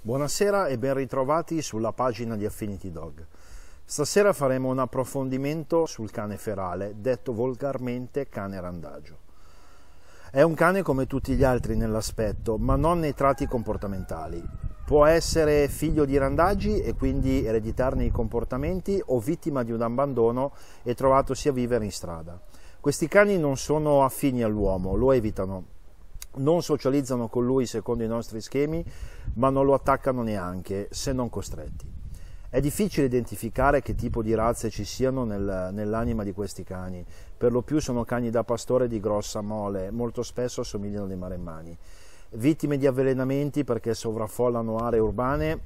Buonasera e ben ritrovati sulla pagina di Affinity Dog. Stasera faremo un approfondimento sul cane ferale, detto volgarmente cane randagio. È un cane come tutti gli altri nell'aspetto, ma non nei tratti comportamentali. Può essere figlio di randaggi e quindi ereditarne i comportamenti o vittima di un abbandono e trovatosi a vivere in strada. Questi cani non sono affini all'uomo, lo evitano, non socializzano con lui secondo i nostri schemi, ma non lo attaccano neanche, se non costretti. È difficile identificare che tipo di razze ci siano nel, nell'anima di questi cani, per lo più sono cani da pastore di grossa mole, molto spesso assomigliano ai maremmani. Vittime di avvelenamenti perché sovraffollano aree urbane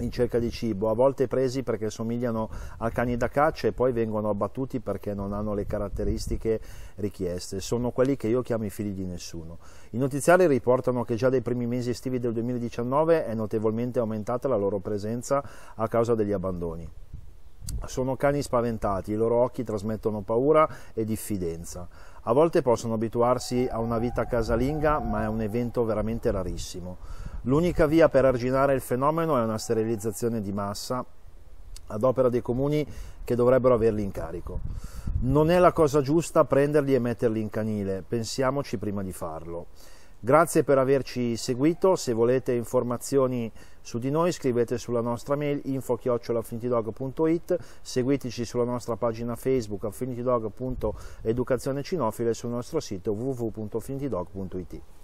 in cerca di cibo, a volte presi perché somigliano a cani da caccia e poi vengono abbattuti perché non hanno le caratteristiche richieste. Sono quelli che io chiamo i figli di nessuno. I notiziari riportano che già dai primi mesi estivi del 2019 è notevolmente aumentata la loro presenza a causa degli abbandoni. Sono cani spaventati, i loro occhi trasmettono paura e diffidenza. A volte possono abituarsi a una vita casalinga, ma è un evento veramente rarissimo. L'unica via per arginare il fenomeno è una sterilizzazione di massa ad opera dei comuni che dovrebbero averli in carico. Non è la cosa giusta prenderli e metterli in canile, pensiamoci prima di farlo. Grazie per averci seguito, se volete informazioni su di noi scrivete sulla nostra mail info-affinitydog.it, seguiteci sulla nostra pagina Facebook affinitydog.educazionecinofile e sul nostro sito www.affinitydog.it.